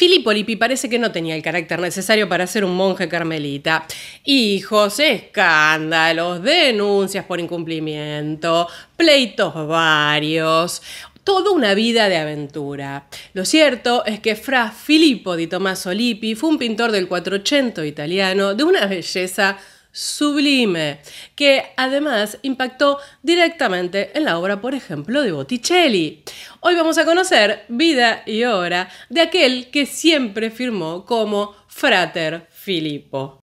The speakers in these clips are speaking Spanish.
Filippo Lippi parece que no tenía el carácter necesario para ser un monje carmelita. Hijos, escándalos, denuncias por incumplimiento, pleitos varios toda una vida de aventura. Lo cierto es que Fra Filippo di Tommaso Lippi fue un pintor del 480 italiano de una belleza sublime, que además impactó directamente en la obra, por ejemplo, de Botticelli. Hoy vamos a conocer vida y obra de aquel que siempre firmó como Frater Filippo.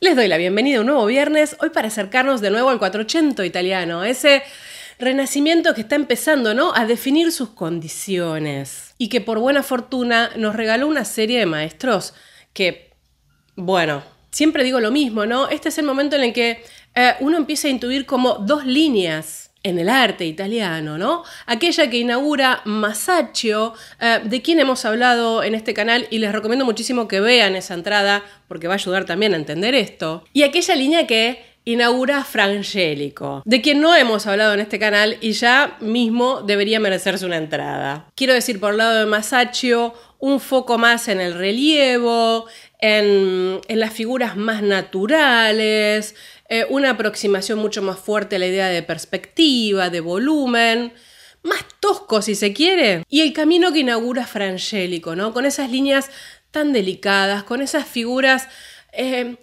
Les doy la bienvenida a un nuevo viernes, hoy para acercarnos de nuevo al 480 italiano, ese renacimiento que está empezando ¿no? a definir sus condiciones y que por buena fortuna nos regaló una serie de maestros que bueno, siempre digo lo mismo, ¿no? Este es el momento en el que eh, uno empieza a intuir como dos líneas en el arte italiano, ¿no? Aquella que inaugura Masaccio, eh, de quien hemos hablado en este canal y les recomiendo muchísimo que vean esa entrada porque va a ayudar también a entender esto. Y aquella línea que inaugura Frangélico, de quien no hemos hablado en este canal y ya mismo debería merecerse una entrada. Quiero decir, por el lado de Masaccio, un foco más en el relieve, en, las figuras más naturales, eh, una aproximación mucho más fuerte a la idea de perspectiva, de volumen, más tosco si se quiere, y el camino que inaugura Frangélico, ¿no? Con esas líneas tan delicadas, con esas figuras... Eh,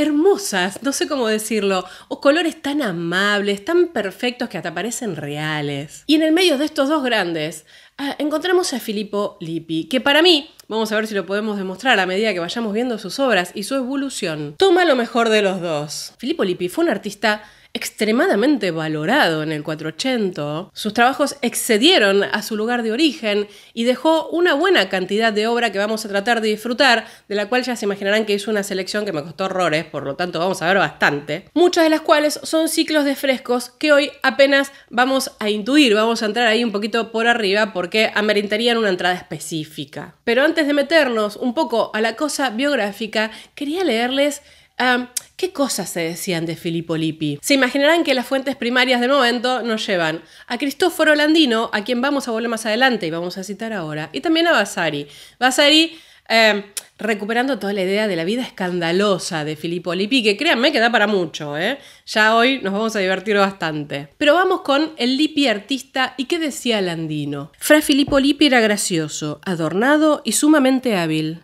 hermosas, no sé cómo decirlo, o colores tan amables, tan perfectos que hasta parecen reales. Y en el medio de estos dos grandes Ah, encontramos a Filippo Lippi, que para mí, vamos a ver si lo podemos demostrar a medida que vayamos viendo sus obras y su evolución, toma lo mejor de los dos. Filippo Lippi fue un artista extremadamente valorado en el 480. Sus trabajos excedieron a su lugar de origen y dejó una buena cantidad de obra que vamos a tratar de disfrutar, de la cual ya se imaginarán que hizo una selección que me costó horrores, por lo tanto vamos a ver bastante, muchas de las cuales son ciclos de frescos que hoy apenas vamos a intuir, vamos a entrar ahí un poquito por arriba porque ameritarían una entrada específica. Pero antes de meternos un poco a la cosa biográfica, quería leerles ah, ¿Qué cosas se decían de Filippo Lippi? Se imaginarán que las fuentes primarias de momento nos llevan a Cristóforo Landino, a quien vamos a volver más adelante y vamos a citar ahora, y también a Vasari. Vasari eh, recuperando toda la idea de la vida escandalosa de Filippo Lippi, que créanme que da para mucho, ¿eh? Ya hoy nos vamos a divertir bastante. Pero vamos con el Lippi artista y qué decía Landino. Fra Filippo Lippi era gracioso, adornado y sumamente hábil.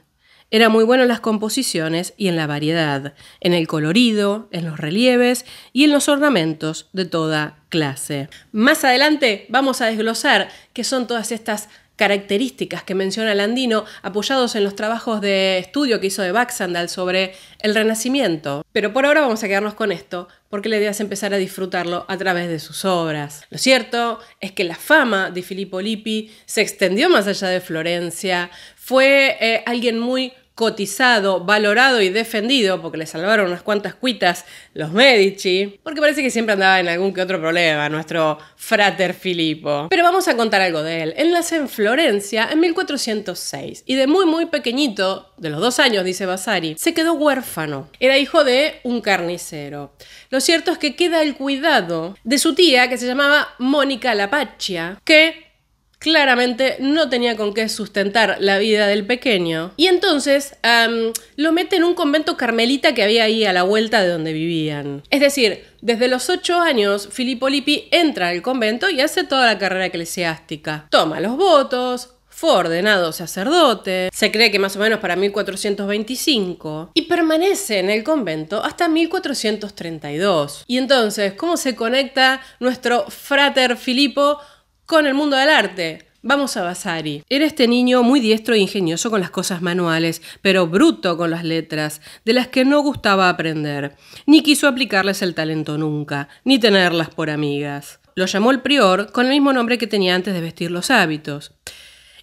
Era muy bueno en las composiciones y en la variedad, en el colorido, en los relieves y en los ornamentos de toda clase. Más adelante vamos a desglosar qué son todas estas características que menciona Landino, apoyados en los trabajos de estudio que hizo de Baxandal sobre el Renacimiento. Pero por ahora vamos a quedarnos con esto, porque la idea es empezar a disfrutarlo a través de sus obras. Lo cierto es que la fama de Filippo Lippi se extendió más allá de Florencia, fue eh, alguien muy cotizado, valorado y defendido, porque le salvaron unas cuantas cuitas los Medici, porque parece que siempre andaba en algún que otro problema nuestro frater Filippo. Pero vamos a contar algo de él. Él nace en Florencia en 1406 y de muy muy pequeñito, de los dos años dice Vasari, se quedó huérfano. Era hijo de un carnicero. Lo cierto es que queda el cuidado de su tía que se llamaba Mónica Lapaccia, que claramente no tenía con qué sustentar la vida del pequeño. Y entonces lo mete en un convento carmelita que había ahí a la vuelta de donde vivían. Es decir, desde los 8 años, Filippo Lippi entra al convento y hace toda la carrera eclesiástica. Toma los votos, fue ordenado sacerdote, se cree que más o menos para 1425, y permanece en el convento hasta 1432. Y entonces, ¿cómo se conecta nuestro frater Filippo? con el mundo del arte. Vamos a Vasari. Era este niño muy diestro e ingenioso con las cosas manuales, pero bruto con las letras, de las que no gustaba aprender, ni quiso aplicarles el talento nunca, ni tenerlas por amigas. Lo llamó el prior con el mismo nombre que tenía antes de vestir los hábitos.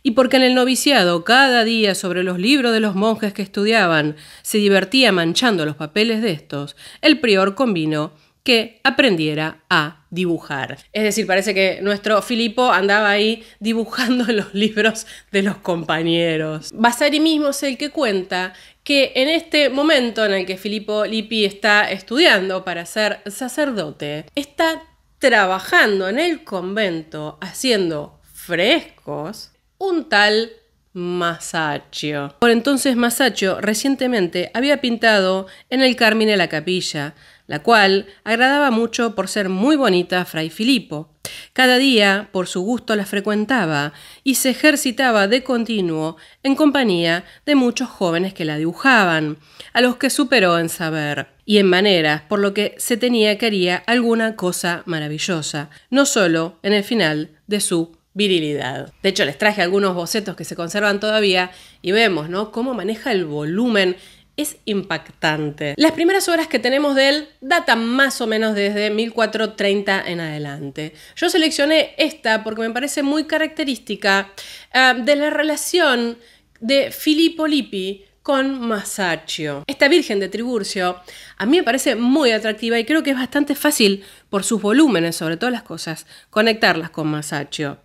Y porque en el noviciado cada día sobre los libros de los monjes que estudiaban se divertía manchando los papeles de estos, el prior combinó que aprendiera a dibujar. Es decir, parece que nuestro Filipo andaba ahí dibujando los libros de los compañeros. Basari mismo es el que cuenta que en este momento en el que Filippo Lippi está estudiando para ser sacerdote, está trabajando en el convento haciendo frescos un tal Masaccio. Por entonces Masaccio recientemente había pintado en el Carmine la Capilla la cual agradaba mucho por ser muy bonita a Fray Filipo. Cada día, por su gusto, la frecuentaba y se ejercitaba de continuo en compañía de muchos jóvenes que la dibujaban, a los que superó en saber y en maneras, por lo que se tenía que haría alguna cosa maravillosa, no solo en el final de su virilidad. De hecho, les traje algunos bocetos que se conservan todavía y vemos, ¿no?, cómo maneja el volumen es impactante. Las primeras obras que tenemos de él datan más o menos desde 1430 en adelante. Yo seleccioné esta porque me parece muy característica eh, de la relación de Filippo Lippi con Masaccio. Esta Virgen de Triburcio a mí me parece muy atractiva y creo que es bastante fácil por sus volúmenes, sobre todas las cosas, conectarlas con Masaccio.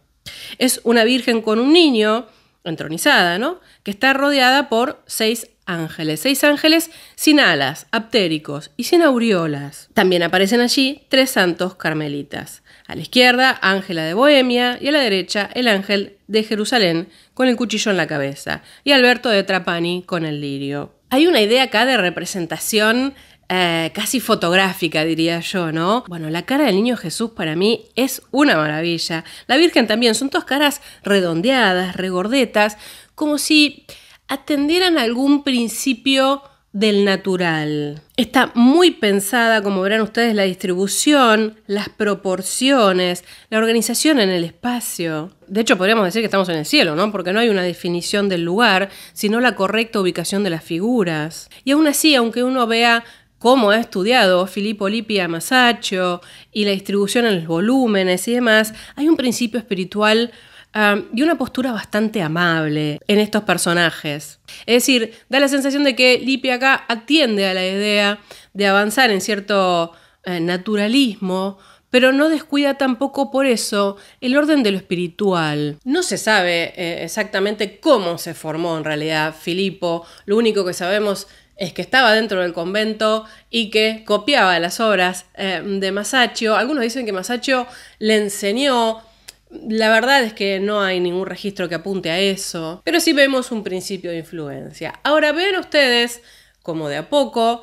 Es una virgen con un niño entronizada, ¿no? Que está rodeada por seis ángeles. Seis ángeles sin alas, aptéricos y sin aureolas. También aparecen allí tres santos carmelitas. A la izquierda, Ángela de Bohemia y a la derecha, el ángel de Jerusalén con el cuchillo en la cabeza y Alberto de Trapani con el lirio. Hay una idea acá de representación eh, casi fotográfica, diría yo, ¿no? Bueno, la cara del niño Jesús para mí es una maravilla. La Virgen también, son dos caras redondeadas, regordetas, como si atendieran algún principio del natural. Está muy pensada, como verán ustedes, la distribución, las proporciones, la organización en el espacio. De hecho, podríamos decir que estamos en el cielo, ¿no? Porque no hay una definición del lugar, sino la correcta ubicación de las figuras. Y aún así, aunque uno vea cómo ha estudiado Filippo lipia Masaccio y la distribución en los volúmenes y demás, hay un principio espiritual um, y una postura bastante amable en estos personajes. Es decir, da la sensación de que lipia acá atiende a la idea de avanzar en cierto eh, naturalismo, pero no descuida tampoco por eso el orden de lo espiritual. No se sabe eh, exactamente cómo se formó en realidad Filippo. lo único que sabemos es que estaba dentro del convento y que copiaba las obras eh, de Masaccio. Algunos dicen que Masaccio le enseñó. La verdad es que no hay ningún registro que apunte a eso, pero sí vemos un principio de influencia. Ahora vean ustedes, como de a poco,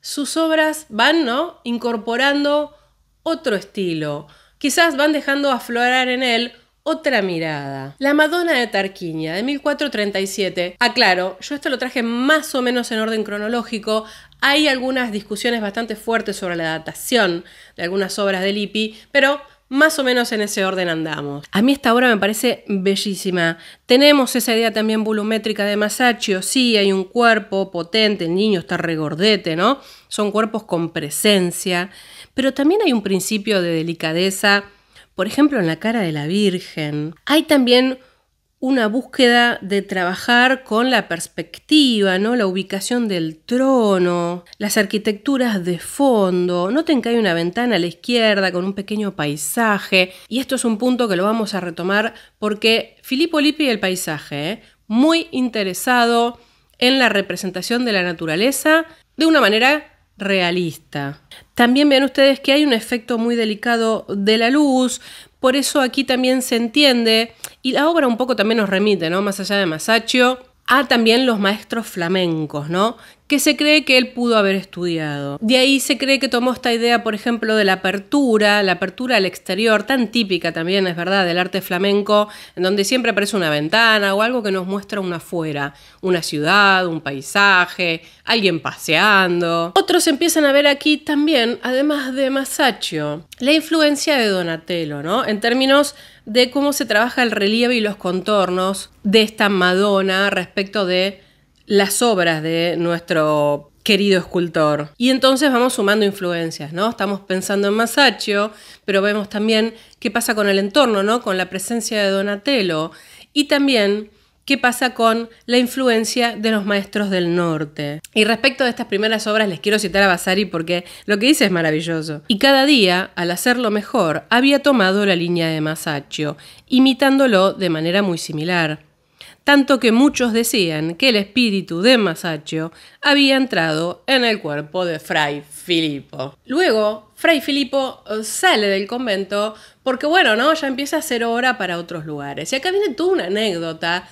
sus obras van incorporando otro estilo. Quizás van dejando aflorar en él otra mirada. La Madonna de Tarquinia, de 1437. Aclaro, ah, yo esto lo traje más o menos en orden cronológico. Hay algunas discusiones bastante fuertes sobre la datación de algunas obras de Lippi, pero más o menos en ese orden andamos. A mí esta obra me parece bellísima. Tenemos esa idea también volumétrica de Masaccio. Sí, hay un cuerpo potente, el niño está regordete, ¿no? Son cuerpos con presencia, pero también hay un principio de delicadeza por ejemplo en la cara de la Virgen, hay también una búsqueda de trabajar con la perspectiva, ¿no? la ubicación del trono, las arquitecturas de fondo. Noten que hay una ventana a la izquierda con un pequeño paisaje, y esto es un punto que lo vamos a retomar porque Filippo Lippi y el paisaje, ¿eh? muy interesado en la representación de la naturaleza de una manera realista. También ven ustedes que hay un efecto muy delicado de la luz, por eso aquí también se entiende, y la obra un poco también nos remite, ¿no? Más allá de Masaccio, a también los maestros flamencos, ¿no? que se cree que él pudo haber estudiado. De ahí se cree que tomó esta idea, por ejemplo, de la apertura, la apertura al exterior, tan típica también, es verdad, del arte flamenco, en donde siempre aparece una ventana o algo que nos muestra una afuera, una ciudad, un paisaje, alguien paseando. Otros empiezan a ver aquí también, además de Masaccio, la influencia de Donatello, ¿no? En términos de cómo se trabaja el relieve y los contornos de esta Madonna respecto de las obras de nuestro querido escultor. Y entonces vamos sumando influencias, ¿no? Estamos pensando en Masaccio, pero vemos también qué pasa con el entorno, ¿no? Con la presencia de Donatello y también qué pasa con la influencia de los maestros del norte. Y respecto de estas primeras obras les quiero citar a Vasari porque lo que dice es maravilloso. Y cada día, al hacerlo mejor, había tomado la línea de Masaccio, imitándolo de manera muy similar tanto que muchos decían que el espíritu de Masaccio había entrado en el cuerpo de Fray Filippo. Luego, Fray Filippo sale del convento porque, bueno, ¿no? ya empieza a hacer hora para otros lugares. Y acá viene toda una anécdota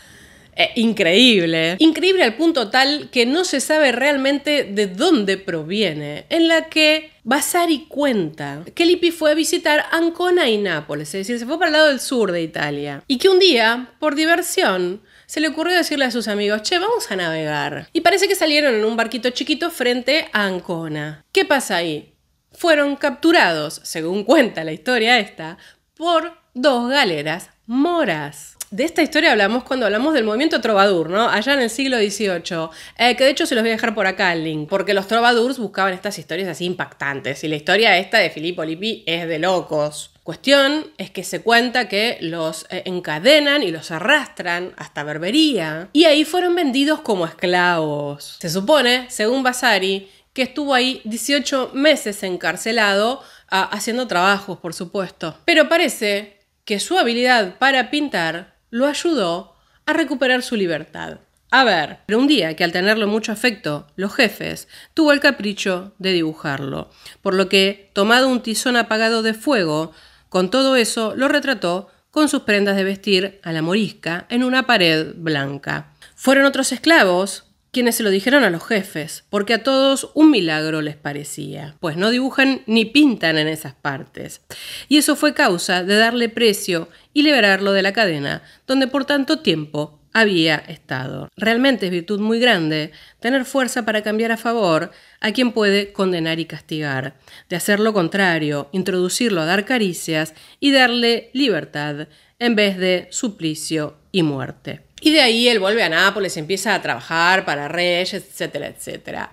eh, increíble. Increíble al punto tal que no se sabe realmente de dónde proviene, en la que Basari cuenta que Lippi fue a visitar Ancona y Nápoles, es decir, se fue para el lado del sur de Italia, y que un día, por diversión, se le ocurrió decirle a sus amigos, che, vamos a navegar. Y parece que salieron en un barquito chiquito frente a Ancona. ¿Qué pasa ahí? Fueron capturados, según cuenta la historia esta, por dos galeras moras de esta historia hablamos cuando hablamos del movimiento trovadour, ¿no? Allá en el siglo XVIII. Eh, que de hecho se los voy a dejar por acá el link, porque los trovadurs buscaban estas historias así impactantes. Y la historia esta de Filippo Lippi es de locos. Cuestión es que se cuenta que los eh, encadenan y los arrastran hasta Berbería. Y ahí fueron vendidos como esclavos. Se supone, según Vasari, que estuvo ahí 18 meses encarcelado ah, haciendo trabajos, por supuesto. Pero parece que su habilidad para pintar lo ayudó a recuperar su libertad. A ver, pero un día que al tenerlo mucho afecto, los jefes, tuvo el capricho de dibujarlo, por lo que, tomado un tizón apagado de fuego, con todo eso lo retrató con sus prendas de vestir a la morisca en una pared blanca. Fueron otros esclavos quienes se lo dijeron a los jefes, porque a todos un milagro les parecía, pues no dibujan ni pintan en esas partes. Y eso fue causa de darle precio y liberarlo de la cadena, donde por tanto tiempo había estado. Realmente es virtud muy grande tener fuerza para cambiar a favor a quien puede condenar y castigar, de hacer lo contrario, introducirlo a dar caricias y darle libertad en vez de suplicio y muerte. Y de ahí él vuelve a Nápoles, empieza a trabajar para Reyes, etcétera, etcétera.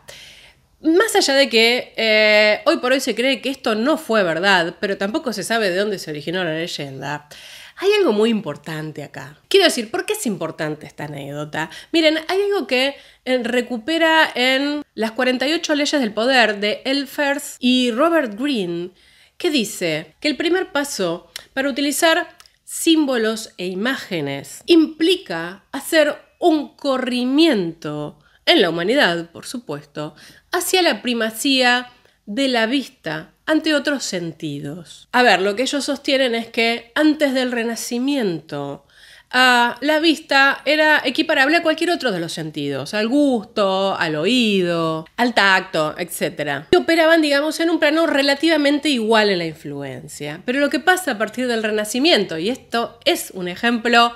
Más allá de que eh, hoy por hoy se cree que esto no fue verdad, pero tampoco se sabe de dónde se originó la leyenda, hay algo muy importante acá. Quiero decir, ¿por qué es importante esta anécdota? Miren, hay algo que eh, recupera en Las 48 leyes del poder de Elfers y Robert Greene, que dice que el primer paso para utilizar símbolos e imágenes. Implica hacer un corrimiento en la humanidad, por supuesto, hacia la primacía de la vista ante otros sentidos. A ver, lo que ellos sostienen es que antes del Renacimiento Ah, la vista era equiparable a cualquier otro de los sentidos, al gusto, al oído, al tacto, etc. Y operaban, digamos, en un plano relativamente igual en la influencia. Pero lo que pasa a partir del Renacimiento, y esto es un ejemplo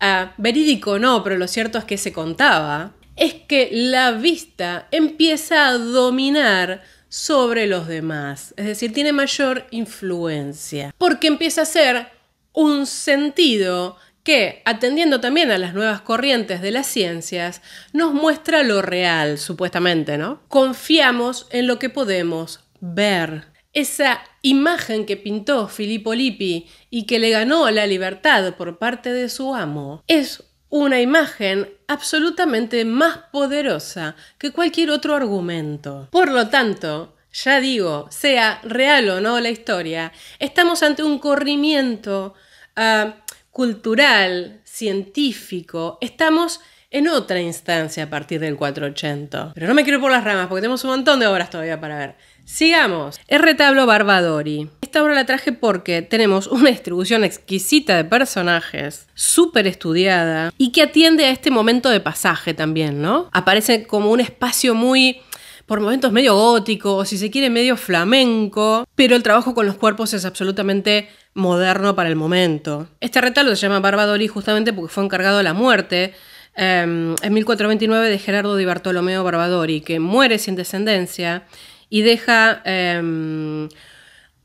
ah, verídico, no, pero lo cierto es que se contaba, es que la vista empieza a dominar sobre los demás, es decir, tiene mayor influencia, porque empieza a ser un sentido que, atendiendo también a las nuevas corrientes de las ciencias, nos muestra lo real, supuestamente, ¿no? Confiamos en lo que podemos ver. Esa imagen que pintó Filippo Lippi y que le ganó la libertad por parte de su amo es una imagen absolutamente más poderosa que cualquier otro argumento. Por lo tanto, ya digo, sea real o no la historia, estamos ante un corrimiento a ah, cultural, científico, estamos en otra instancia a partir del 480. Pero no me quiero por las ramas porque tenemos un montón de obras todavía para ver. Sigamos. El retablo Barbadori. Esta obra la traje porque tenemos una distribución exquisita de personajes, súper estudiada y que atiende a este momento de pasaje también, ¿no? Aparece como un espacio muy por momentos medio gótico o si se quiere medio flamenco, pero el trabajo con los cuerpos es absolutamente moderno para el momento. Este retablo se llama Barbadori justamente porque fue encargado de la muerte em, en 1429 de Gerardo di Bartolomeo Barbadori, que muere sin descendencia y deja em,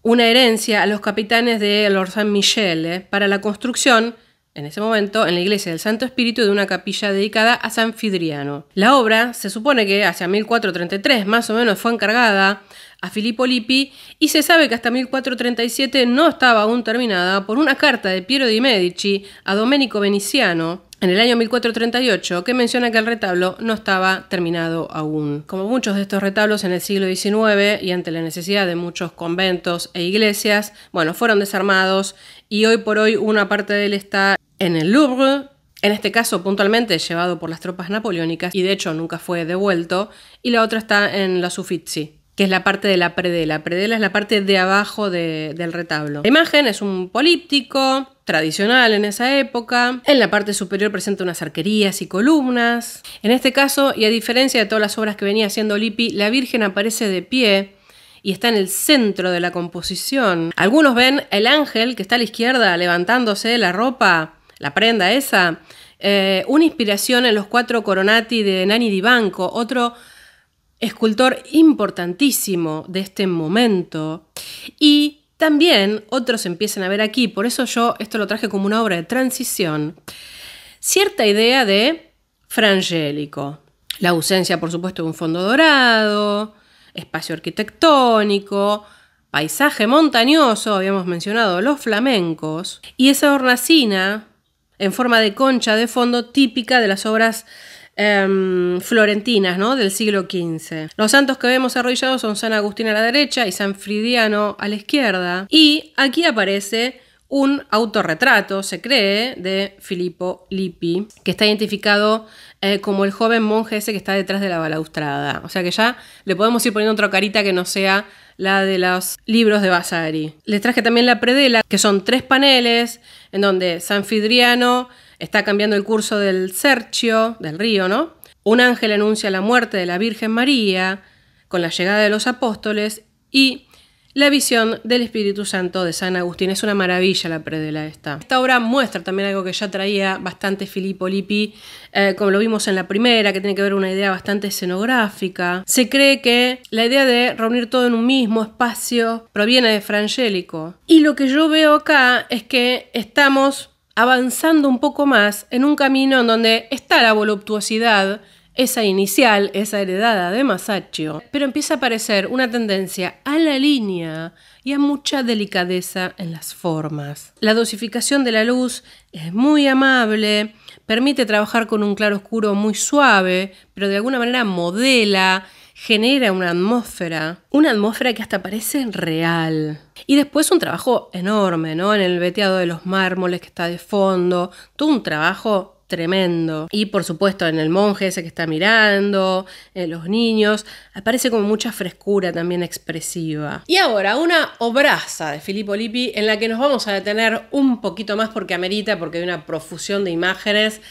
una herencia a los capitanes de Lord San Michele eh, para la construcción en ese momento, en la iglesia del Santo Espíritu de una capilla dedicada a San Fidriano. La obra se supone que hacia 1433 más o menos fue encargada a Filippo Lippi y se sabe que hasta 1437 no estaba aún terminada por una carta de Piero di Medici a Domenico Veneziano en el año 1438 que menciona que el retablo no estaba terminado aún. Como muchos de estos retablos en el siglo XIX y ante la necesidad de muchos conventos e iglesias, bueno, fueron desarmados y hoy por hoy una parte de él está en el Louvre, en este caso puntualmente llevado por las tropas napoleónicas y de hecho nunca fue devuelto, y la otra está en la Uffizi que es la parte de la predela. Predela es la parte de abajo del retablo. La imagen es un políptico tradicional en esa época. En la parte superior presenta unas arquerías y columnas. En este caso, y a diferencia de todas las obras que venía haciendo Lippi, la Virgen aparece de pie y está en el centro de la composición. Algunos ven el ángel que está a la izquierda levantándose la ropa, la prenda esa. Eh, una inspiración en los cuatro coronati de Nani Di Banco, otro escultor importantísimo de este momento. Y también otros empiezan a ver aquí, por eso yo esto lo traje como una obra de transición, cierta idea de frangélico. La ausencia, por supuesto, de un fondo dorado, espacio arquitectónico, paisaje montañoso, habíamos mencionado los flamencos, y esa hornacina en forma de concha de fondo típica de las obras Em, florentinas ¿no? del siglo XV. Los santos que vemos arrollados son San Agustín a la derecha y San Fridiano a la izquierda. Y aquí aparece un autorretrato, se cree, de Filippo Lippi, que está identificado eh, como el joven monje ese que está detrás de la balaustrada. O sea que ya le podemos ir poniendo otra carita que no sea la de los libros de Vasari. Les traje también la predela, que son tres paneles en donde San Fridiano... Está cambiando el curso del sergio del río, ¿no? Un ángel anuncia la muerte de la Virgen María con la llegada de los apóstoles y la visión del Espíritu Santo de San Agustín. Es una maravilla la predela esta. Esta obra muestra también algo que ya traía bastante Filippo Lippi, eh, como lo vimos en la primera, que tiene que ver una idea bastante escenográfica. Se cree que la idea de reunir todo en un mismo espacio proviene de Frangélico. Y lo que yo veo acá es que estamos avanzando un poco más en un camino en donde está la voluptuosidad, esa inicial, esa heredada de Masaccio, pero empieza a aparecer una tendencia a la línea y a mucha delicadeza en las formas. La dosificación de la luz es muy amable, permite trabajar con un claro oscuro muy suave, pero de alguna manera modela genera una atmósfera, una atmósfera que hasta parece real. Y después un trabajo enorme, ¿no? En el veteado de los mármoles que está de fondo, todo un trabajo tremendo. Y por supuesto en el monje ese que está mirando, en eh, los niños, aparece como mucha frescura también expresiva. Y ahora, una obraza de Filippo Lippi en la que nos vamos a detener un poquito más porque amerita, porque hay una profusión de imágenes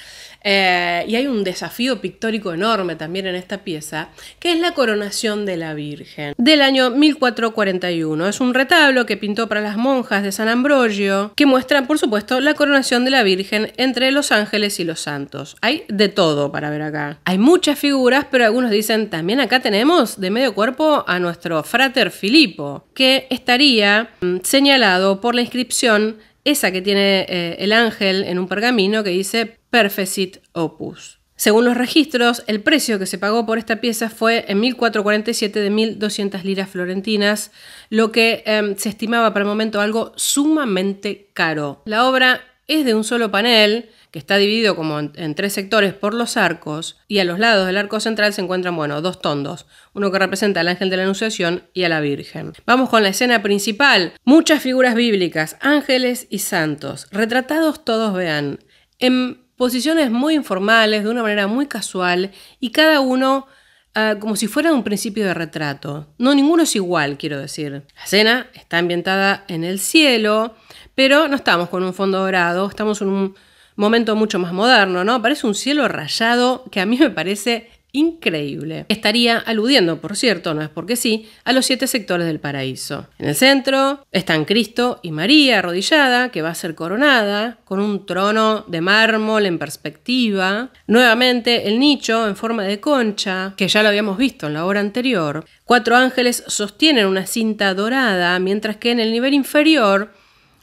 eh, y hay un desafío pictórico enorme también en esta pieza, que es la coronación de la Virgen, del año 1441. Es un retablo que pintó para las monjas de San Ambrogio, que muestra, por supuesto, la coronación de la Virgen entre los ángeles y los santos. Hay de todo para ver acá. Hay muchas figuras, pero algunos dicen, también acá tenemos de medio cuerpo a nuestro frater Filipo, que estaría mm, señalado por la inscripción esa que tiene eh, el ángel en un pergamino que dice Perfecit Opus. Según los registros, el precio que se pagó por esta pieza fue en 1447 de 1.200 liras florentinas, lo que em, se estimaba para el momento algo sumamente caro. La obra es de un solo panel, que está dividido como en, tres sectores por los arcos, y a los lados del arco central se encuentran, bueno, dos tondos, uno que representa al ángel de la Anunciación y a la Virgen. Vamos con la escena principal. Muchas figuras bíblicas, ángeles y santos, retratados todos vean, en posiciones muy informales, de una manera muy casual, y cada uno ah, como si fuera un principio de retrato. No, ninguno es igual, quiero decir. La escena está ambientada en el cielo, pero no estamos con un fondo dorado, estamos en un momento mucho más moderno, ¿no? Parece un cielo rayado que a mí me parece increíble. Estaría aludiendo, por cierto, no es porque sí, a los siete sectores del paraíso. En el centro están Cristo y María arrodillada, que va a ser coronada, con un trono de mármol en perspectiva. Nuevamente el nicho en forma de concha, que ya lo habíamos visto en la obra anterior. Cuatro ángeles sostienen una cinta dorada, mientras que en el nivel inferior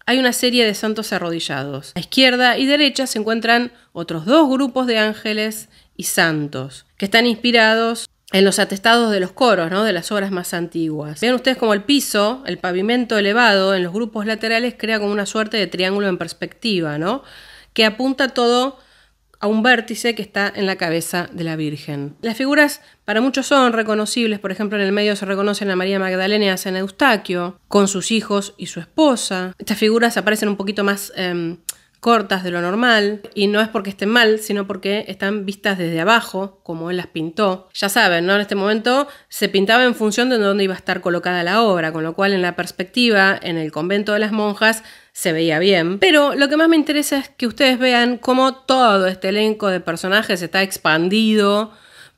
hay una serie de santos arrodillados. A izquierda y derecha se encuentran otros dos grupos de ángeles y santos, que están inspirados en los atestados de los coros, ¿no? de las obras más antiguas. Vean ustedes como el piso, el pavimento elevado en los grupos laterales crea como una suerte de triángulo en perspectiva, ¿no? que apunta todo a un vértice que está en la cabeza de la Virgen. Las figuras para muchos son reconocibles, por ejemplo en el medio se reconocen a María Magdalena y San Eustaquio, con sus hijos y su esposa. Estas figuras aparecen un poquito más... Em, cortas de lo normal, y no es porque estén mal, sino porque están vistas desde abajo, como él las pintó. Ya saben, ¿no? En este momento se pintaba en función de dónde iba a estar colocada la obra, con lo cual en la perspectiva, en el convento de las monjas, se veía bien. Pero lo que más me interesa es que ustedes vean cómo todo este elenco de personajes está expandido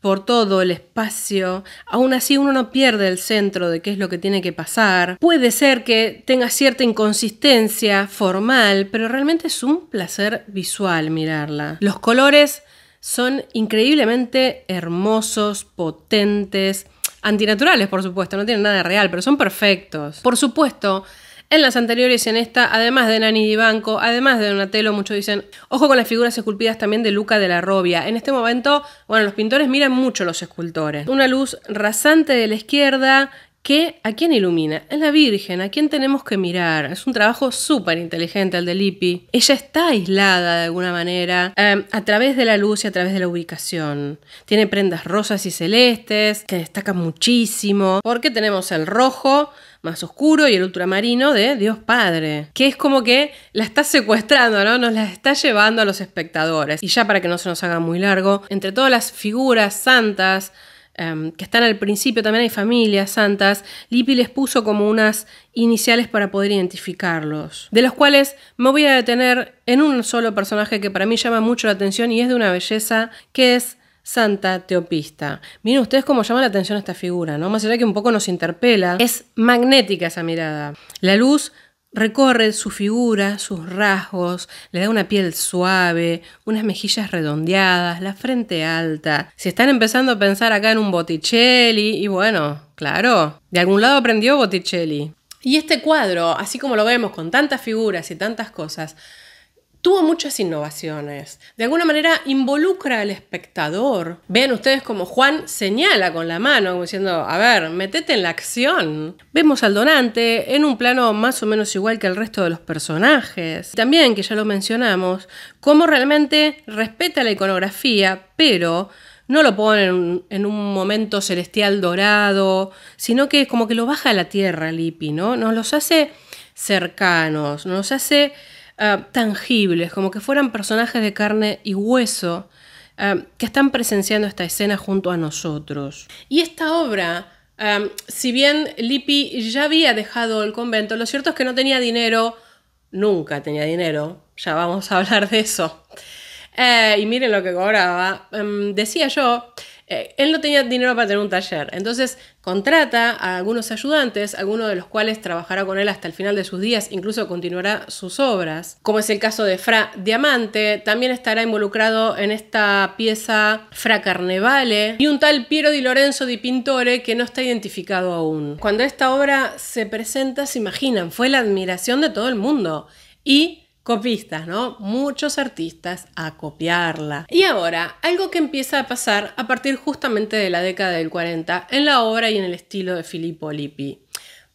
por todo el espacio, aún así uno no pierde el centro de qué es lo que tiene que pasar. Puede ser que tenga cierta inconsistencia formal, pero realmente es un placer visual mirarla. Los colores son increíblemente hermosos, potentes, antinaturales, por supuesto, no tienen nada de real, pero son perfectos. Por supuesto, en las anteriores y en esta, además de Nani Di Banco, además de Donatello, muchos dicen, ojo con las figuras esculpidas también de Luca de la Robia. En este momento, bueno, los pintores miran mucho los escultores. Una luz rasante de la izquierda que a quién ilumina, es la Virgen, a quién tenemos que mirar. Es un trabajo súper inteligente el de Lippi. Ella está aislada de alguna manera em, a través de la luz y a través de la ubicación. Tiene prendas rosas y celestes que destacan muchísimo porque tenemos el rojo más oscuro y el ultramarino de Dios Padre, que es como que la está secuestrando, ¿no? Nos la está llevando a los espectadores. Y ya para que no se nos haga muy largo, entre todas las figuras santas, em, que están al principio, también hay familias santas, Lippi les puso como unas iniciales para poder identificarlos, de los cuales me voy a detener en un solo personaje que para mí llama mucho la atención y es de una belleza, que es Santa Teopista. Miren ustedes cómo llama la atención esta figura, ¿no? Más allá que un poco nos interpela, es magnética esa mirada. La luz recorre su figura, sus rasgos, le da una piel suave, unas mejillas redondeadas, la frente alta. Si están empezando a pensar acá en un Botticelli, y bueno, claro, de algún lado aprendió Botticelli. Y este cuadro, así como lo vemos con tantas figuras y tantas cosas, tuvo muchas innovaciones. De alguna manera involucra al espectador. Ven ustedes como Juan señala con la mano, como diciendo, a ver, metete en la acción. Vemos al donante en un plano más o menos igual que el resto de los personajes. También, que ya lo mencionamos, cómo realmente respeta la iconografía, pero no lo pone en un momento celestial dorado, sino que es como que lo baja a la tierra Lippi, ¿no? Nos los hace cercanos, nos hace Ah, tangibles, como que fueran personajes de carne y hueso ah, que están presenciando esta escena junto a nosotros. Y esta obra, ah, si bien Lippi ya había dejado el convento, lo cierto es que no tenía dinero, nunca tenía dinero, ya vamos a hablar de eso. Eh, y miren lo que cobraba. Em, decía yo eh, él no tenía dinero para tener un taller, entonces contrata a algunos ayudantes, algunos de los cuales trabajará con él hasta el final de sus días, incluso continuará sus obras, como es el caso de Fra Diamante, también estará involucrado en esta pieza Fra Carnevale y un tal Piero di Lorenzo di Pintore que no está identificado aún. Cuando esta obra se presenta, se imaginan, fue la admiración de todo el mundo y copistas, ¿no? Muchos artistas a copiarla. Y ahora, algo que empieza a pasar a partir justamente de la década del 40 en la obra y en el estilo de Filippo Lippi.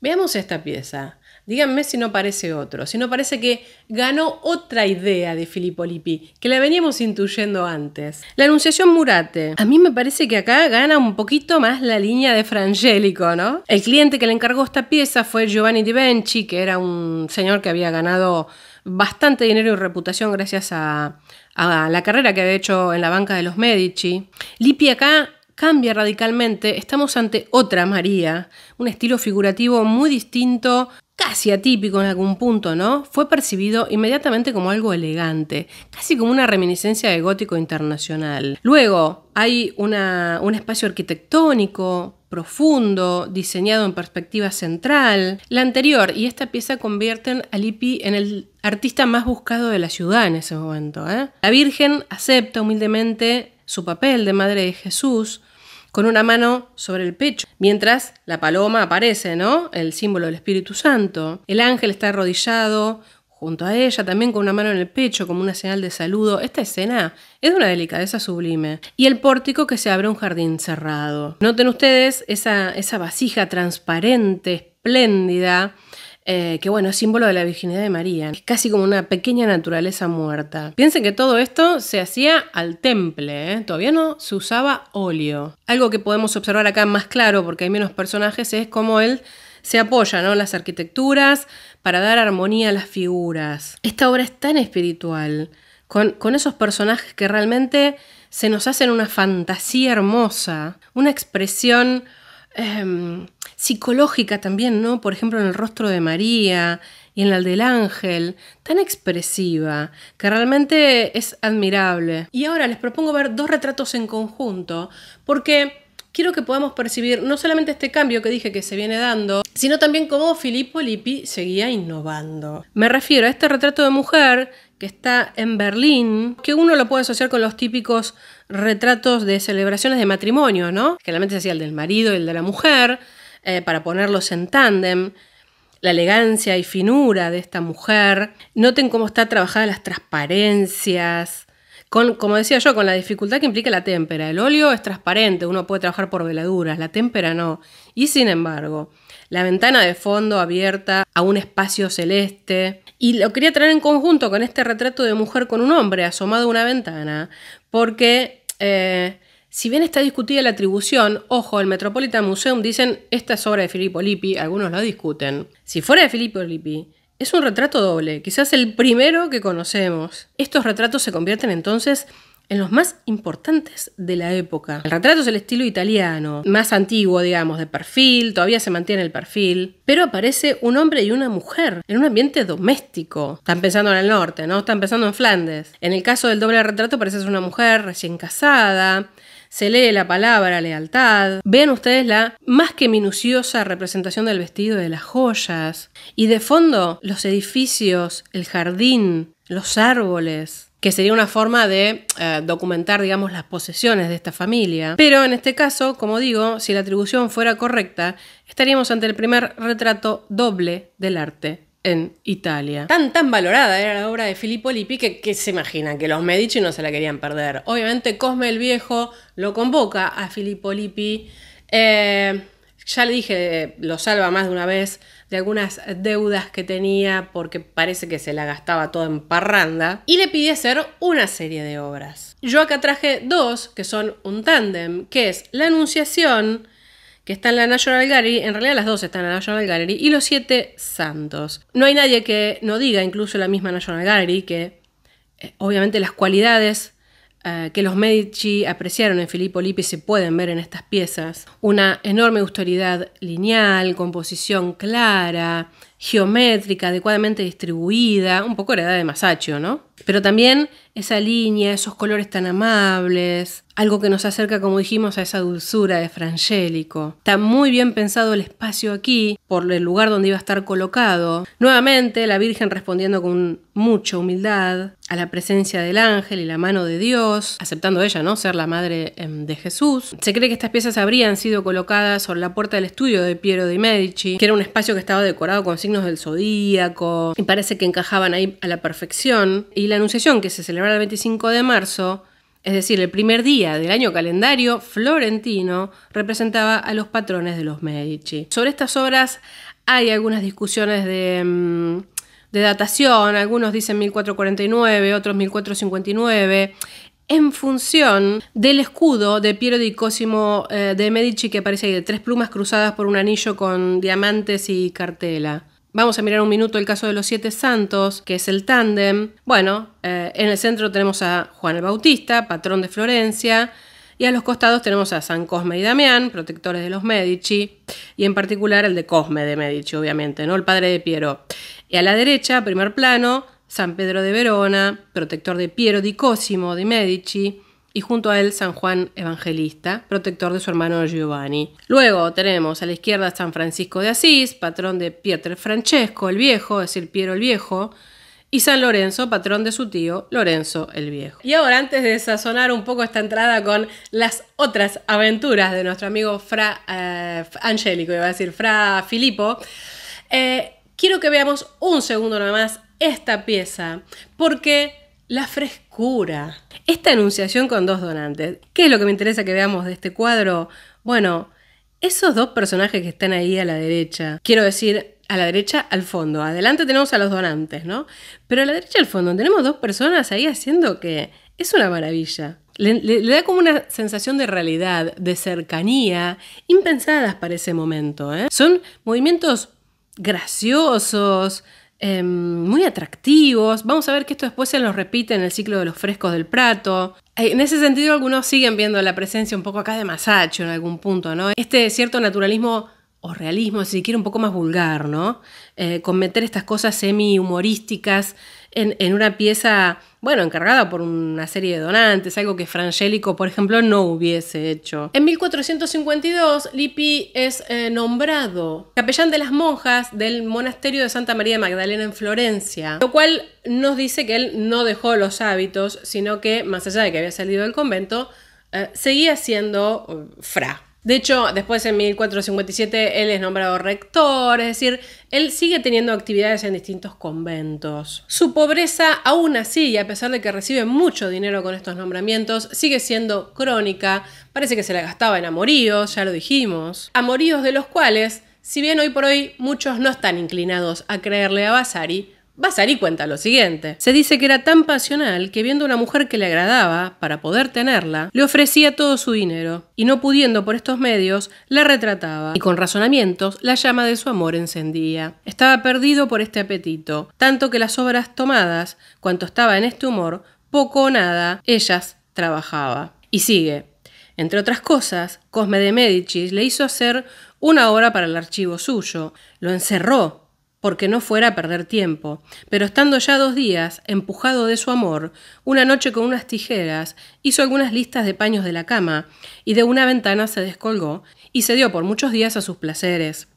Veamos esta pieza. Díganme si no parece otro, si no parece que ganó otra idea de Filippo Lippi, que la veníamos intuyendo antes. La Anunciación Murate. A mí me parece que acá gana un poquito más la línea de Frangélico, ¿no? El cliente que le encargó esta pieza fue Giovanni Di Benci, que era un señor que había ganado bastante dinero y reputación gracias a, la carrera que había hecho en la banca de los Medici. Lippi acá cambia radicalmente, estamos ante otra María, un estilo figurativo muy distinto, casi atípico en algún punto, ¿no? Fue percibido inmediatamente como algo elegante, casi como una reminiscencia de gótico internacional. Luego hay un espacio arquitectónico profundo, diseñado en perspectiva central. La anterior y esta pieza convierten a Lippi en el artista más buscado de la ciudad en ese momento. ¿eh? La Virgen acepta humildemente su papel de Madre de Jesús con una mano sobre el pecho, mientras la paloma aparece, ¿no? El símbolo del Espíritu Santo. El ángel está arrodillado, junto a ella, también con una mano en el pecho como una señal de saludo. Esta escena es de una delicadeza sublime. Y el pórtico que se abre a un jardín cerrado. Noten ustedes esa, esa vasija transparente, espléndida, eh, que bueno, es símbolo de la virginidad de María, es casi como una pequeña naturaleza muerta. Piensen que todo esto se hacía al temple, ¿eh? todavía no se usaba óleo. Algo que podemos observar acá más claro, porque hay menos personajes, es como él se apoya, ¿no? Las arquitecturas, para dar armonía a las figuras. Esta obra es tan espiritual, con, esos personajes que realmente se nos hacen una fantasía hermosa, una expresión em, psicológica también, ¿no? Por ejemplo, en el rostro de María y en el del ángel, tan expresiva, que realmente es admirable. Y ahora les propongo ver dos retratos en conjunto, porque quiero que podamos percibir no solamente este cambio que dije que se viene dando, sino también cómo Filippo Lippi seguía innovando. Me refiero a este retrato de mujer que está en Berlín, que uno lo puede asociar con los típicos retratos de celebraciones de matrimonio, ¿no? mente se hacía el del marido y el de la mujer, eh, para ponerlos en tándem la elegancia y finura de esta mujer. Noten cómo está trabajada las transparencias, como decía yo, con la dificultad que implica la témpera. El óleo es transparente, uno puede trabajar por veladuras, la témpera no. Y sin embargo, la ventana de fondo abierta a un espacio celeste. Y lo quería traer en conjunto con este retrato de mujer con un hombre asomado a una ventana, porque eh, si bien está discutida la atribución, ojo, el Metropolitan Museum dicen esta es obra de Filippo Lippi, algunos lo discuten. Si fuera de Filippo Lippi, es un retrato doble, quizás el primero que conocemos. Estos retratos se convierten entonces en los más importantes de la época. El retrato es el estilo italiano, más antiguo, digamos, de perfil, todavía se mantiene el perfil, pero aparece un hombre y una mujer en un ambiente doméstico. Están pensando en el norte, ¿no? Están pensando en Flandes. En el caso del doble retrato, parece ser una mujer recién casada, se lee la palabra lealtad. Vean ustedes la más que minuciosa representación del vestido de las joyas. Y de fondo, los edificios, el jardín, los árboles que sería una forma de eh, documentar, digamos, las posesiones de esta familia. Pero en este caso, como digo, si la atribución fuera correcta, estaríamos ante el primer retrato doble del arte en Italia. Tan, tan valorada era la obra de Filippo Lippi que, se imaginan que los Medici no se la querían perder. Obviamente Cosme el Viejo lo convoca a Filippo Lippi. Eh, ya le dije, lo salva más de una vez de algunas deudas que tenía porque parece que se la gastaba todo en parranda. Y le pide hacer una serie de obras. Yo acá traje dos que son un tándem, que es La Anunciación que está en la National Gallery, en realidad las dos están en la National Gallery, y Los Siete Santos. No hay nadie que no diga, incluso la misma National Gallery, que eh, obviamente las cualidades eh, que los Medici apreciaron en Filippo Lippi se pueden ver en estas piezas. Una enorme austeridad lineal, composición clara, geométrica, adecuadamente distribuida, un poco edad de Masaccio, ¿no? Pero también esa línea, esos colores tan amables, algo que nos acerca, como dijimos, a esa dulzura de Frangélico. Está muy bien pensado el espacio aquí, por el lugar donde iba a estar colocado. Nuevamente, la Virgen respondiendo con mucha humildad a la presencia del ángel y la mano de Dios, aceptando ella, ¿no? Ser la madre em, de Jesús. Se cree que estas piezas habrían sido colocadas sobre la puerta del estudio de Piero de Medici, que era un espacio que estaba decorado con signos del zodíaco y parece que encajaban ahí a la perfección. Y la Anunciación, que se celebra el 25 de marzo, es decir, el primer día del año calendario florentino, representaba a los patrones de los Medici. Sobre estas obras hay algunas discusiones de, mm, datación, algunos dicen 1449, otros 1459 en función del escudo de Piero di Cosimo eh, de Medici que aparece ahí, de tres plumas cruzadas por un anillo con diamantes y cartela. Vamos a mirar un minuto el caso de los siete santos, que es el tándem. Bueno, eh, en el centro tenemos a Juan el Bautista, patrón de Florencia, y a los costados tenemos a San Cosme y Damián, protectores de los Medici, y en particular el de Cosme de Medici, obviamente, ¿no? El padre de Piero. Y a la derecha, primer plano, San Pedro de Verona, protector de Piero di Cosimo de Medici, y junto a él San Juan Evangelista, protector de su hermano Giovanni. Luego tenemos a la izquierda San Francisco de Asís, patrón de Pietro Francesco el Viejo, es decir, Piero el Viejo, y San Lorenzo, patrón de su tío Lorenzo el Viejo. Y ahora, antes de sazonar un poco esta entrada con las otras aventuras de nuestro amigo Fra Angelico eh, Angélico, iba a decir Fra Filippo eh, quiero que veamos un segundo nada más esta pieza, porque la frescura esta enunciación con dos donantes. ¿Qué es lo que me interesa que veamos de este cuadro? Bueno, esos dos personajes que están ahí a la derecha. Quiero decir, a la derecha al fondo. Adelante tenemos a los donantes, ¿no? Pero a la derecha al fondo tenemos dos personas ahí haciendo que es una maravilla. Le, da como una sensación de realidad, de cercanía, impensadas para ese momento. ¿eh? Son movimientos graciosos, Em, muy atractivos. Vamos a ver que esto después se los repite en el ciclo de los frescos del Prato. Eh, en ese sentido, algunos siguen viendo la presencia un poco acá de Masaccio en algún punto, ¿no? Este cierto naturalismo o realismo, si quiere, un poco más vulgar, ¿no? Eh, con meter estas cosas semi-humorísticas en, una pieza, bueno, encargada por una serie de donantes, algo que Frangélico, por ejemplo, no hubiese hecho. En 1452, Lippi es eh, nombrado capellán de las monjas del monasterio de Santa María Magdalena en Florencia, lo cual nos dice que él no dejó los hábitos, sino que, más allá de que había salido del convento, eh, seguía siendo eh, fra, de hecho, después en 1457 él es nombrado rector, es decir, él sigue teniendo actividades en distintos conventos. Su pobreza, aún así, y a pesar de que recibe mucho dinero con estos nombramientos, sigue siendo crónica, parece que se la gastaba en amoríos, ya lo dijimos, amoríos de los cuales, si bien hoy por hoy muchos no están inclinados a creerle a Vasari, y cuenta lo siguiente. Se dice que era tan pasional que viendo una mujer que le agradaba, para poder tenerla, le ofrecía todo su dinero, y no pudiendo por estos medios, la retrataba, y con razonamientos la llama de su amor encendía. Estaba perdido por este apetito, tanto que las obras tomadas, cuanto estaba en este humor, poco o nada, ellas trabajaba. Y sigue. Entre otras cosas, Cosme de Medici le hizo hacer una obra para el archivo suyo, lo encerró porque no fuera a perder tiempo, pero estando ya dos días, empujado de su amor, una noche con unas tijeras, hizo algunas listas de paños de la cama, y de una ventana se descolgó, y se dio por muchos días a sus placeres.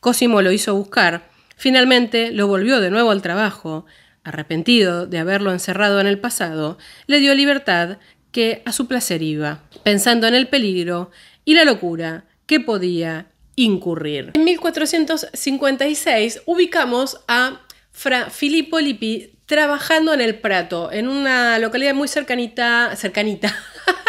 Cosimo lo hizo buscar, finalmente lo volvió de nuevo al trabajo, arrepentido de haberlo encerrado en el pasado, le dio libertad que a su placer iba, pensando en el peligro y la locura que podía incurrir. En 1456 ubicamos a Fra Filippo Lippi trabajando en el Prato, en una localidad muy cercanita, cercanita,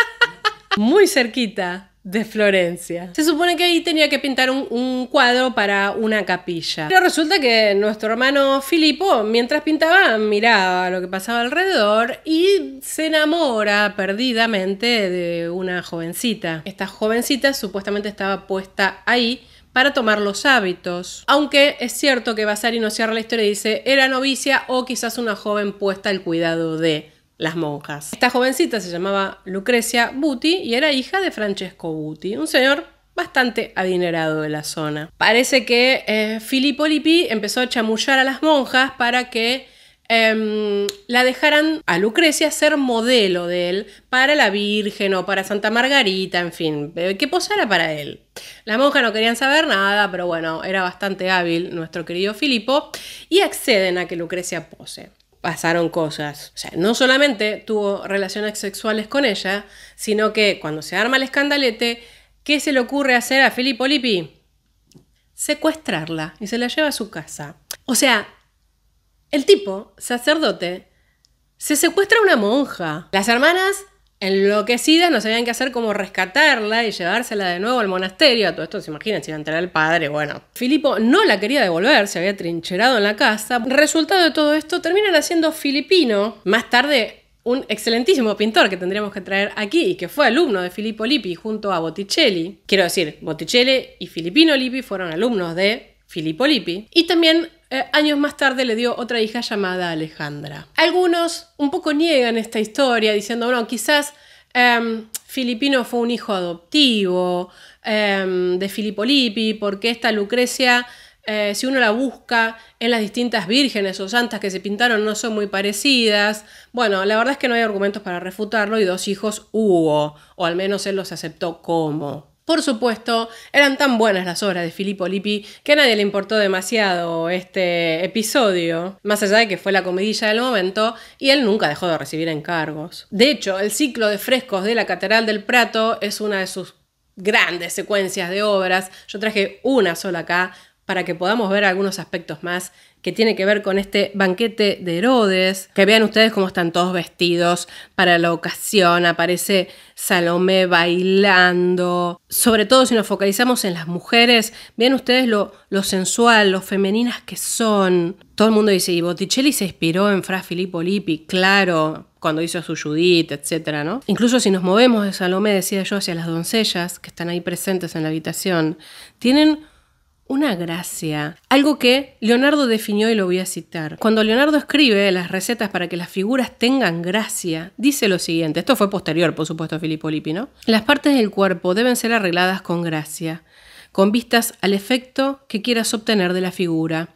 muy cerquita de Florencia. Se supone que ahí tenía que pintar un, cuadro para una capilla. Pero resulta que nuestro hermano Filipo, mientras pintaba, miraba lo que pasaba alrededor y se enamora perdidamente de una jovencita. Esta jovencita supuestamente estaba puesta ahí para tomar los hábitos. Aunque es cierto que Vasari no cierra la historia y dice, era novicia o quizás una joven puesta al cuidado de las monjas. Esta jovencita se llamaba Lucrecia Buti y era hija de Francesco Buti, un señor bastante adinerado de la zona. Parece que eh, Filippo Lippi empezó a chamullar a las monjas para que em, la dejaran a Lucrecia ser modelo de él para la Virgen o para Santa Margarita, en fin, eh, que posara para él. Las monjas no querían saber nada, pero bueno, era bastante hábil nuestro querido Filippo, y acceden a que Lucrecia pose pasaron cosas. O sea, no solamente tuvo relaciones sexuales con ella, sino que cuando se arma el escandalete, ¿qué se le ocurre hacer a Filippo lipi Secuestrarla y se la lleva a su casa. O sea, el tipo, sacerdote, se secuestra a una monja. Las hermanas enloquecidas, no sabían qué hacer, como rescatarla y llevársela de nuevo al monasterio. A todo esto, se imaginan, si iba a enterar el padre, bueno. Filippo no la quería devolver, se había trincherado en la casa. Resultado de todo esto, terminan haciendo filipino. Más tarde, un excelentísimo pintor que tendríamos que traer aquí y que fue alumno de Filippo Lippi junto a Botticelli. Quiero decir, Botticelli y Filippino Lippi fueron alumnos de Filippo Lippi. Y también eh, años más tarde le dio otra hija llamada Alejandra. Algunos un poco niegan esta historia diciendo, bueno, quizás em, Filipino fue un hijo adoptivo em, de de Lippi porque esta Lucrecia, eh, si uno la busca en las distintas vírgenes o santas que se pintaron, no son muy parecidas. Bueno, la verdad es que no hay argumentos para refutarlo y dos hijos hubo, o al menos él los aceptó como. Por supuesto, eran tan buenas las obras de Filippo Lippi que a nadie le importó demasiado este episodio, más allá de que fue la comidilla del momento y él nunca dejó de recibir encargos. De hecho, el ciclo de frescos de la Catedral del Prato es una de sus grandes secuencias de obras. Yo traje una sola acá para que podamos ver algunos aspectos más que tiene que ver con este banquete de Herodes, que vean ustedes cómo están todos vestidos para la ocasión, aparece Salomé bailando, sobre todo si nos focalizamos en las mujeres, vean ustedes lo, sensual, lo femeninas que son. Todo el mundo dice, y Botticelli se inspiró en Fra Filippo Lippi, claro, cuando hizo su Judith, etcétera, ¿no? Incluso si nos movemos de Salomé, decía yo, hacia las doncellas que están ahí presentes en la habitación, tienen una gracia. Algo que Leonardo definió y lo voy a citar. Cuando Leonardo escribe las recetas para que las figuras tengan gracia, dice lo siguiente, esto fue posterior, por supuesto, a Filippo Lippi, ¿no? Las partes del cuerpo deben ser arregladas con gracia, con vistas al efecto que quieras obtener de la figura.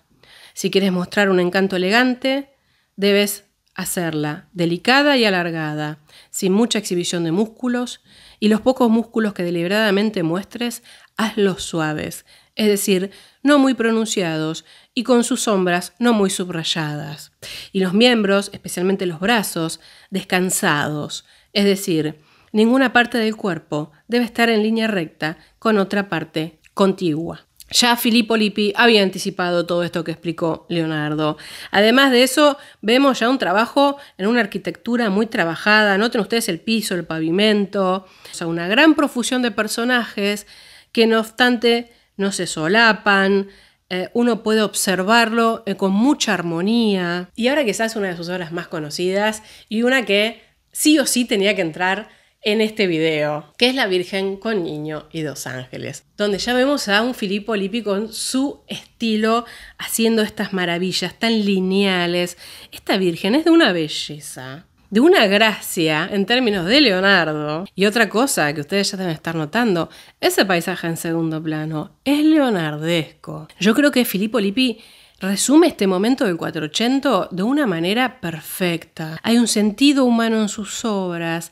Si quieres mostrar un encanto elegante, debes hacerla delicada y alargada, sin mucha exhibición de músculos, y los pocos músculos que deliberadamente muestres, hazlos suaves, es decir, no muy pronunciados y con sus sombras no muy subrayadas, y los miembros, especialmente los brazos, descansados, es decir, ninguna parte del cuerpo debe estar en línea recta con otra parte contigua. Ya Filippo Lippi había anticipado todo esto que explicó Leonardo. Además de eso, vemos ya un trabajo en una arquitectura muy trabajada. Noten ustedes el piso, el pavimento, o sea, una gran profusión de personajes que no obstante no se solapan, eh, uno puede observarlo eh, con mucha armonía. Y ahora quizás una de sus obras más conocidas y una que sí o sí tenía que entrar en este video, que es La Virgen con Niño y Dos Ángeles, donde ya vemos a un Filippo Lippi con su estilo haciendo estas maravillas tan lineales. Esta Virgen es de una belleza de una gracia en términos de Leonardo. Y otra cosa que ustedes ya deben estar notando, ese paisaje en segundo plano es leonardesco. Yo creo que Filippo Lippi resume este momento del 480 de una manera perfecta. Hay un sentido humano en sus obras.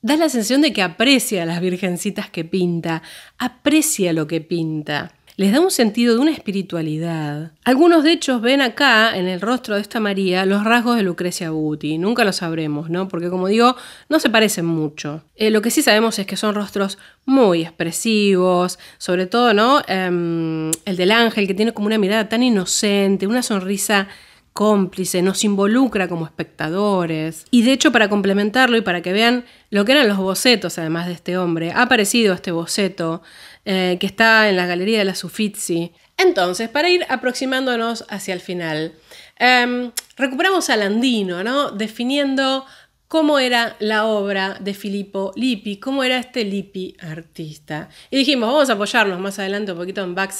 Da la sensación de que aprecia a las virgencitas que pinta, aprecia lo que pinta les da un sentido de una espiritualidad. Algunos de hecho, ven acá, en el rostro de esta María, los rasgos de Lucrecia Buti. Nunca lo sabremos, ¿no? Porque como digo, no se parecen mucho. Eh, lo que sí sabemos es que son rostros muy expresivos, sobre todo, ¿no? Em, el del ángel, que tiene como una mirada tan inocente, una sonrisa cómplice, nos involucra como espectadores. Y de hecho, para complementarlo y para que vean lo que eran los bocetos, además de este hombre, ha aparecido este boceto eh, que está en la Galería de la Sufizzi. Entonces, para ir aproximándonos hacia el final, em, recuperamos a Landino, ¿no? Definiendo cómo era la obra de Filippo Lippi, cómo era este Lippi artista. Y dijimos, vamos a apoyarnos más adelante un poquito en Back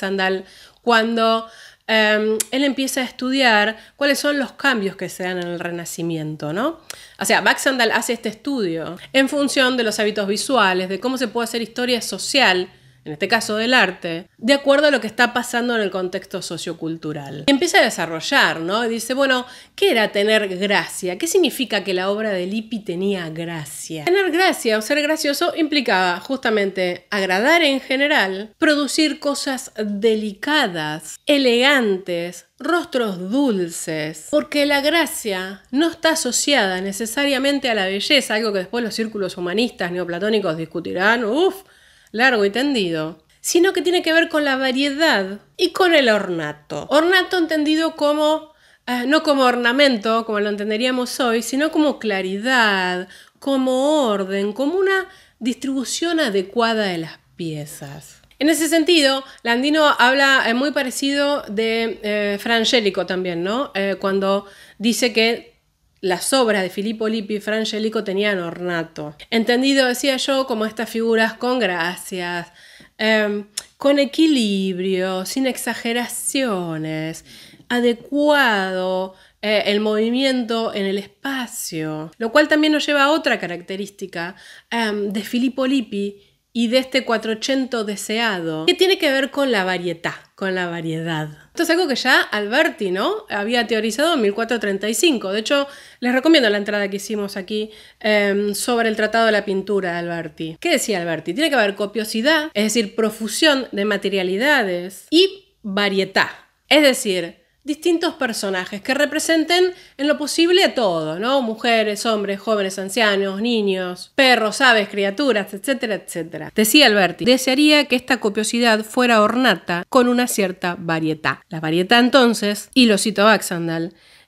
cuando em, él empieza a estudiar cuáles son los cambios que se dan en el Renacimiento, ¿no? O sea, Baxandal hace este estudio en función de los hábitos visuales, de cómo se puede hacer historia social en este caso del arte, de acuerdo a lo que está pasando en el contexto sociocultural. empieza a desarrollar, ¿no? Y dice, bueno, ¿qué era tener gracia? ¿Qué significa que la obra de Lippi tenía gracia? Tener gracia o ser gracioso implicaba justamente agradar en general, producir cosas delicadas, elegantes, rostros dulces, porque la gracia no está asociada necesariamente a la belleza, algo que después los círculos humanistas neoplatónicos discutirán, uff, largo y tendido, sino que tiene que ver con la variedad y con el ornato. Ornato entendido como, eh, no como ornamento, como lo entenderíamos hoy, sino como claridad, como orden, como una distribución adecuada de las piezas. En ese sentido, Landino habla eh, muy parecido de eh, Frangélico también, ¿no? cuando dice que las obras de Filippo Lippi y Frangelico tenían ornato. Entendido, decía yo, como estas figuras con gracias, em, con equilibrio, sin exageraciones, adecuado eh, el movimiento en el espacio, lo cual también nos lleva a otra característica em, de Filippo Lippi, y de este 480 deseado, que tiene que ver con la variedad, con la variedad. Esto es algo que ya Alberti, ¿no? Había teorizado en 1435. De hecho, les recomiendo la entrada que hicimos aquí em, sobre el Tratado de la Pintura de Alberti. ¿Qué decía Alberti? Tiene que haber copiosidad, es decir, profusión de materialidades y variedad. Es decir, distintos personajes que representen en lo posible a todo, ¿no? Mujeres, hombres, jóvenes, ancianos, niños, perros, aves, criaturas, etcétera, etcétera. Decía Alberti, desearía que esta copiosidad fuera ornata con una cierta variedad. La variedad entonces, y lo cito a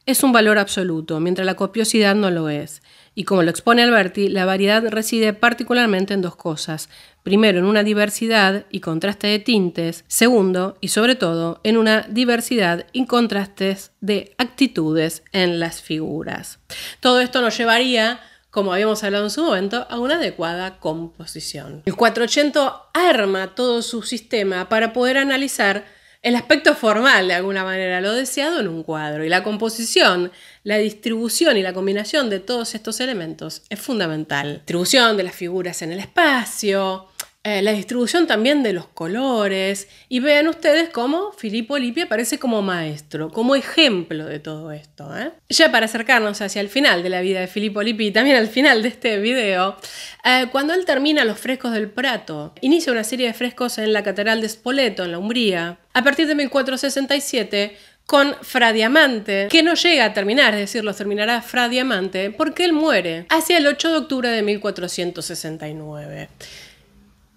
es un valor absoluto, mientras la copiosidad no lo es. Y como lo expone Alberti, la variedad reside particularmente en dos cosas. Primero, en una diversidad y contraste de tintes. Segundo, y sobre todo, en una diversidad y contrastes de actitudes en las figuras. Todo esto nos llevaría como habíamos hablado en su momento, a una adecuada composición. El 400 arma todo su sistema para poder analizar el aspecto formal, de alguna manera, lo deseado en un cuadro. Y la composición la distribución y la combinación de todos estos elementos es fundamental. Distribución de las figuras en el espacio, eh, la distribución también de los colores. Y vean ustedes cómo Filippo Lippi aparece como maestro, como ejemplo de todo esto. ¿eh? Ya para acercarnos hacia el final de la vida de Filippo Lippi y también al final de este video, eh, cuando él termina los frescos del Prato, inicia una serie de frescos en la Catedral de Spoleto, en la Umbría. A partir de 1467, con Fra Diamante, que no llega a terminar, es decir, lo terminará Fra Diamante, porque él muere hacia el 8 de octubre de 1469.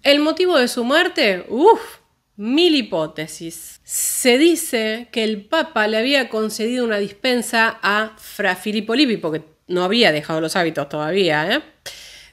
El motivo de su muerte, uff, mil hipótesis. Se dice que el Papa le había concedido una dispensa a Fra Filippo Lippi, porque no había dejado los hábitos todavía, ¿eh?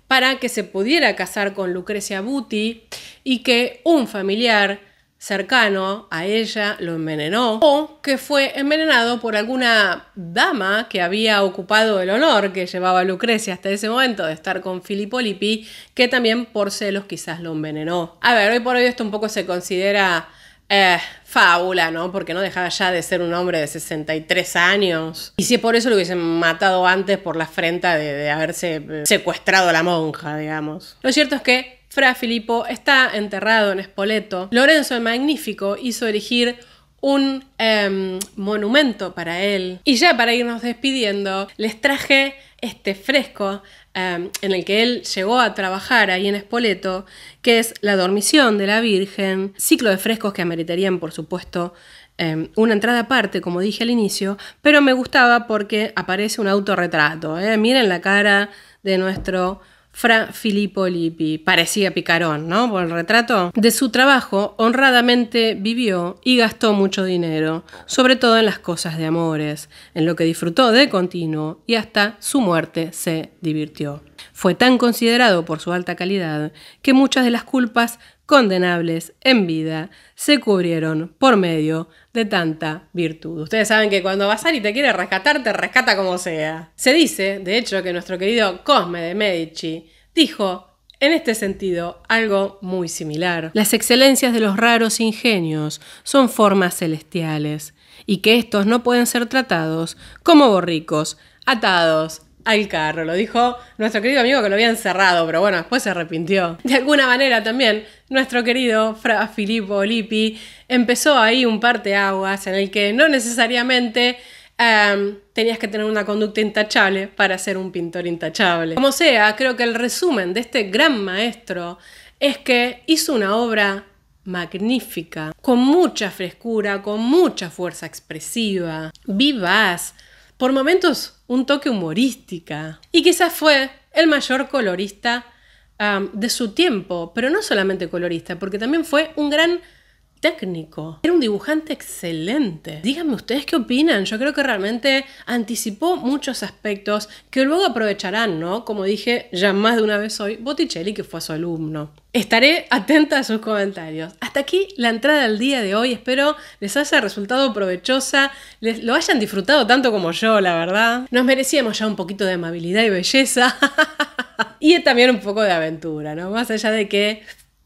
para que se pudiera casar con Lucrecia Buti y que un familiar cercano a ella lo envenenó o que fue envenenado por alguna dama que había ocupado el honor que llevaba Lucrecia hasta ese momento de estar con Filippo Lippi, que también por celos quizás lo envenenó. A ver, hoy por hoy esto un poco se considera eh, fábula, ¿no? Porque no dejaba ya de ser un hombre de 63 años. Y si por eso lo hubiesen matado antes por la afrenta de, de haberse eh, secuestrado a la monja, digamos. Lo cierto es que Fra Filippo está enterrado en Espoleto. Lorenzo el Magnífico hizo erigir un em, monumento para él. Y ya para irnos despidiendo, les traje este fresco em, en el que él llegó a trabajar ahí en Espoleto, que es La Dormición de la Virgen, ciclo de frescos que ameritarían, por supuesto, em, una entrada aparte, como dije al inicio, pero me gustaba porque aparece un autorretrato. ¿eh? Miren la cara de nuestro Fra Filippo Lippi, parecía Picarón, ¿no? Por el retrato. De su trabajo, honradamente vivió y gastó mucho dinero, sobre todo en las cosas de amores, en lo que disfrutó de continuo y hasta su muerte se divirtió. Fue tan considerado por su alta calidad que muchas de las culpas condenables en vida se cubrieron por medio de tanta virtud. Ustedes saben que cuando Vasari te quiere rescatar, te rescata como sea. Se dice, de hecho, que nuestro querido Cosme de Medici dijo en este sentido, algo muy similar. Las excelencias de los raros ingenios son formas celestiales, y que estos no pueden ser tratados como borricos, atados al carro. Lo dijo nuestro querido amigo que lo había encerrado, pero bueno, después se arrepintió. De alguna manera también, nuestro querido Fra Filippo Lippi empezó ahí un parteaguas en el que no necesariamente em, tenías que tener una conducta intachable para ser un pintor intachable. Como sea, creo que el resumen de este gran maestro es que hizo una obra magnífica, con mucha frescura, con mucha fuerza expresiva, vivaz, por momentos un toque humorística. Y quizás fue el mayor colorista de su tiempo, pero no solamente colorista, porque también fue un gran técnico. Era un dibujante excelente. Díganme ustedes qué opinan. Yo creo que realmente anticipó muchos aspectos que luego aprovecharán, ¿no? Como dije ya más de una vez hoy, Botticelli, que fue su alumno. Estaré atenta a sus comentarios. Hasta aquí la entrada del día de hoy. Espero les haya resultado provechosa, les lo hayan disfrutado tanto como yo, la verdad. Nos merecíamos ya un poquito de amabilidad y belleza. y también un poco de aventura, ¿no? Más allá de que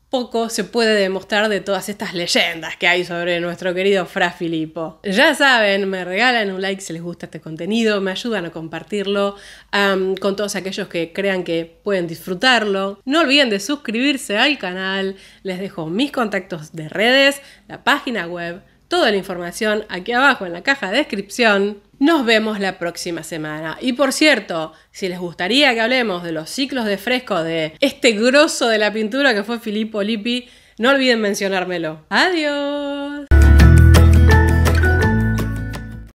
poco se puede demostrar de todas estas leyendas que hay sobre nuestro querido Fra Filippo. Ya saben, me regalan un like si les gusta este contenido, me ayudan a compartirlo con todos aquellos que crean que pueden disfrutarlo. No olviden de suscribirse al canal, les dejo mis contactos de redes, la página web, toda la información aquí abajo en la caja de descripción. Nos vemos la próxima semana. Y por cierto, si les gustaría que hablemos de los ciclos de fresco de este grosso de la pintura que fue Filippo Lippi, no olviden mencionármelo. ¡Adiós!